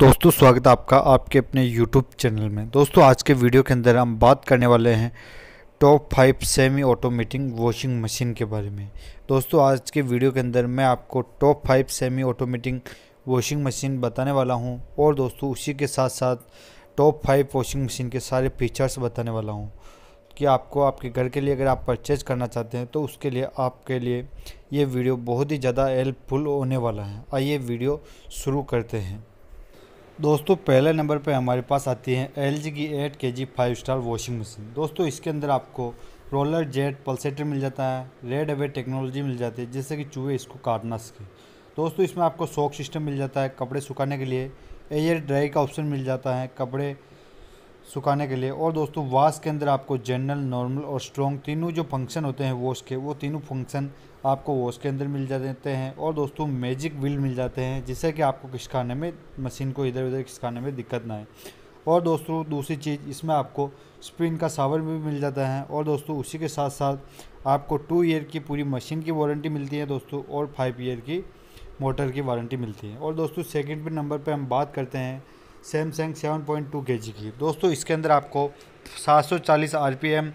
दोस्तों स्वागत है आपका आपके अपने YouTube चैनल में दोस्तों आज के वीडियो के अंदर हम बात करने वाले हैं top five semi automatic washing machine के बारे में दोस्तों आज के वीडियो के अंदर मैं आपको top five semi automatic washing machine बताने वाला हूं और दोस्तों उसी के साथ साथ टॉप फाइव वॉशिंग मशीन के सारे फीचर्स बताने वाला हूँ कि आपको आपके घर के लिए अगर आप परचेज करना चाहते हैं तो उसके लिए आपके लिए ये वीडियो बहुत ही ज़्यादा हेल्पफुल होने वाला है आइए वीडियो शुरू करते हैं दोस्तों पहले नंबर पे हमारे पास आती है एल की eight K G five star washing machine दोस्तों इसके अंदर आपको रोलर जेट पल्सेटर मिल जाता है रेड अवे टेक्नोलॉजी मिल जाती है जिससे कि चूहे इसको काट ना सके दोस्तों इसमें आपको सॉक सिस्टम मिल जाता है कपड़े सुखाने के लिए एयर ड्राई का ऑप्शन मिल जाता है कपड़े सुखाने के लिए और दोस्तों वास के अंदर आपको जनरल नॉर्मल और स्ट्रॉन्ग तीनों जो फंक्शन होते हैं वॉश के वो तीनों फंक्शन आपको वॉश के अंदर मिल जाते हैं और दोस्तों मैजिक व्हील मिल जाते हैं जिससे कि आपको खिसकाने में मशीन को इधर उधर खिसकाने में दिक्कत ना आए और दोस्तों दूसरी चीज़ इसमें आपको स्प्रिन का सावर भी मिल जाता है और दोस्तों उसी के साथ साथ आपको टू ईयर की पूरी मशीन की वारंटी मिलती है दोस्तों और फाइव ईयर की मोटर की वारंटी मिलती है और दोस्तों सेकेंड पे नंबर पर हम बात करते हैं सैमसंग 7.2 जी की दोस्तों इसके अंदर आपको 740 आरपीएम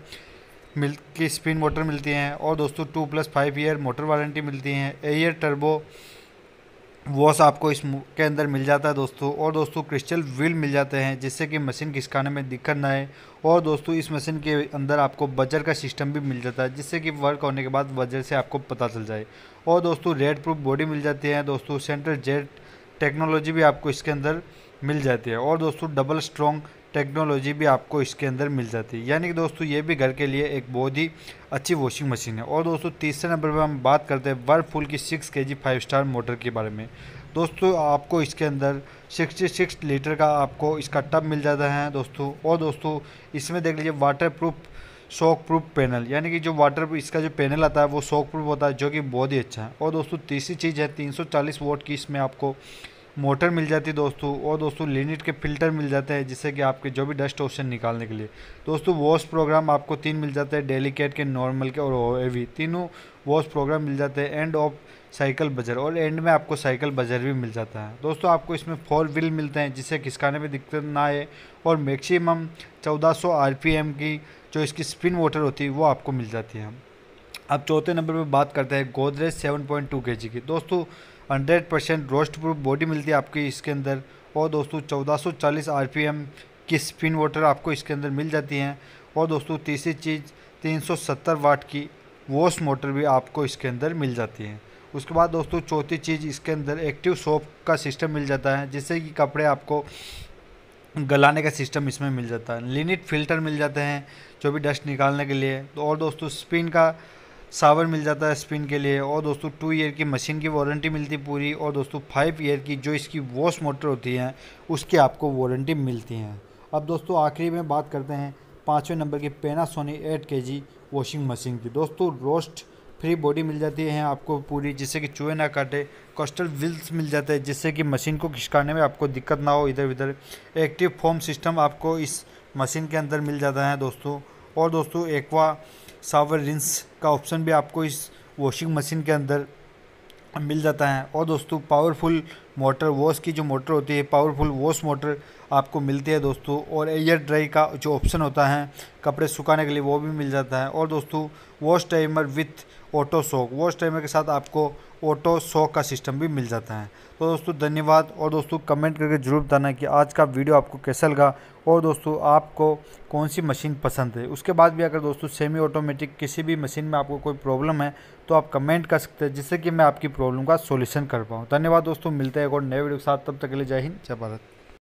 मिल की स्पिन मोटर मिलती हैं और दोस्तों two plus five year motor warranty मिलती हैं एयर टर्बो वॉश आपको इस के अंदर मिल जाता है दोस्तों और दोस्तों क्रिस्टल व्हील मिल जाते हैं जिससे कि मशीन खिसकाने में दिक्कत ना आए और दोस्तों इस मशीन के अंदर आपको बजर का सिस्टम भी मिल जाता है जिससे कि वर्क होने के बाद बजर से आपको पता चल जाए और दोस्तों रेड प्रूफ बॉडी मिल जाती है दोस्तों सेंटर जेट टेक्नोलॉजी भी आपको इसके अंदर मिल जाती है और दोस्तों डबल स्ट्रॉन्ग टेक्नोलॉजी भी आपको इसके अंदर मिल जाती है यानी कि दोस्तों ये भी घर के लिए एक बहुत ही अच्छी वॉशिंग मशीन है और दोस्तों तीसरे नंबर पर हम बात करते हैं वर्लपूल की सिक्स के जी फाइव स्टार मोटर के बारे में दोस्तों आपको इसके अंदर 66 लीटर का आपको इसका टब मिल जाता है दोस्तों और दोस्तों इसमें देख लीजिए waterproof shockproof panel यानी कि जो वाटर इसका जो पैनल आता है वो शॉक प्रूफ होता है जो कि बहुत ही अच्छा है और दोस्तों तीसरी चीज़ है 340 वोट की इसमें आपको मोटर मिल जाती है दोस्तों और दोस्तों लिनिट के फिल्टर मिल जाते हैं जिससे कि आपके जो भी डस्ट ऑप्शन निकालने के लिए दोस्तों वॉश प्रोग्राम आपको तीन मिल जाते हैं डेलीकेट के नॉर्मल के और एवी तीनों वॉश प्रोग्राम मिल जाते हैं एंड ऑफ साइकिल बजर और एंड में आपको साइकिल बजर भी मिल जाता है दोस्तों आपको इसमें फोर व्हील मिलते हैं जिससे खिसकाने में दिक्कत ना आए और मैक्सिमम 1400 आरपीएम की जो इसकी स्पिन मोटर होती है वो आपको मिल जाती है अब चौथे नंबर पर बात करते हैं गोदरेज सेवन पॉइंट टू के जी की दोस्तों hundred percent rust proof body मिलती है आपकी इसके अंदर और दोस्तों चौदह सौ चालीस आर पी एम की स्पिन वोटर आपको इसके अंदर मिल जाती हैं और दोस्तों तीसरी चीज़ तीन सौ सत्तर वाट की वॉश मोटर भी आपको इसके अंदर मिल जाती है उसके बाद दोस्तों चौथी चीज़ इसके अंदर एक्टिव सोप का सिस्टम मिल जाता है जिससे कि कपड़े आपको गलाने का सिस्टम इसमें मिल जाता है लिनिट फिल्टर मिल जाते हैं जो भी डस्ट निकालने के लिए और दोस्तों स्पिन का सावर मिल जाता है स्पिन के लिए और दोस्तों टू ईयर की मशीन की वारंटी मिलती पूरी और दोस्तों फाइव ईयर की जो इसकी वॉश मोटर होती है उसकी आपको वारंटी मिलती है अब दोस्तों आखिरी में बात करते हैं पाँचवें नंबर की पेनासोनी एट के जी वॉशिंग मशीन की दोस्तों रोस्ट फ्री बॉडी मिल जाती है आपको पूरी जिससे कि चूहे ना काटे कॉस्टल व्हील्स मिल जाते हैं जिससे कि मशीन को खिसकाने में आपको दिक्कत ना हो इधर उधर एक्टिव फोम सिस्टम आपको इस मशीन के अंदर मिल जाता है दोस्तों और दोस्तों एक्वा सावर रिंस का ऑप्शन भी आपको इस वॉशिंग मशीन के अंदर मिल जाता है और दोस्तों पावरफुल मोटर वॉश की जो मोटर होती है पावरफुल वॉश मोटर आपको मिलती है दोस्तों और एयर ड्राई का जो ऑप्शन होता है कपड़े सुखाने के लिए वो भी मिल जाता है और दोस्तों wash timer with auto shock wash timer के साथ आपको ऑटो शॉक का सिस्टम भी मिल जाता है तो दोस्तों धन्यवाद और दोस्तों कमेंट करके ज़रूर बताना कि आज का वीडियो आपको कैसा लगा और दोस्तों आपको कौन सी मशीन पसंद है उसके बाद भी अगर दोस्तों सेमी ऑटोमेटिक किसी भी मशीन में आपको कोई प्रॉब्लम है तो आप कमेंट कर सकते हैं जिससे कि मैं आपकी प्रॉब्लम का सोल्यूशन कर पाऊँ धन्यवाद दोस्तों मिलते हैं एक और नए वीडियो के साथ तब तक के लिए जय हिंद जय भारत